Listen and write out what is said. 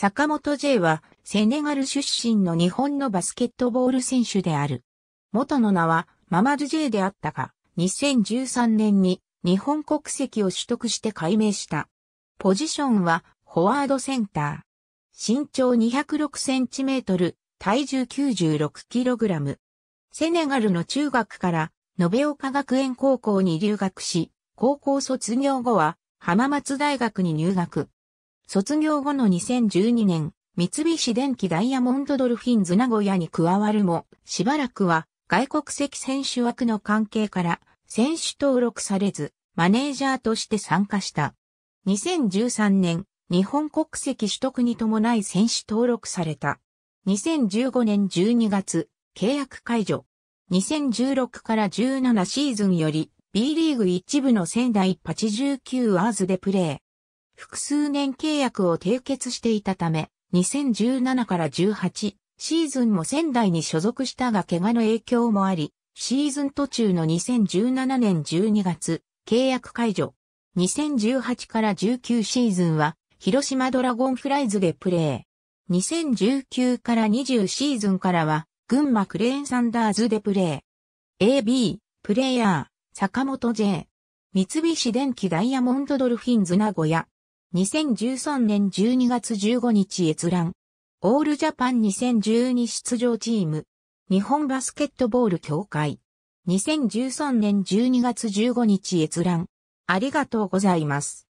坂本 J は、セネガル出身の日本のバスケットボール選手である。元の名は、ママル・ J であったが、2013年に日本国籍を取得して改名した。ポジションは、フォワードセンター。身長206センチメートル、体重96キログラム。セネガルの中学から、延岡学園高校に留学し、高校卒業後は、浜松大学に入学。卒業後の2012年、三菱電機ダイヤモンドドルフィンズ名古屋に加わるも、しばらくは外国籍選手枠の関係から選手登録されず、マネージャーとして参加した。2013年、日本国籍取得に伴い選手登録された。2015年12月、契約解除。2016から17シーズンより B リーグ一部の仙台89アーズでプレー。複数年契約を締結していたため、2017から18シーズンも仙台に所属したが怪我の影響もあり、シーズン途中の2017年12月、契約解除。2018から19シーズンは、広島ドラゴンフライズでプレー。2019から20シーズンからは、群馬クレーンサンダーズでプレー。AB、プレイヤー、坂本 J。三菱電機ダイヤモンドドルフィンズ名古屋。2013年12月15日閲覧。オールジャパン2012出場チーム。日本バスケットボール協会。2013年12月15日閲覧。ありがとうございます。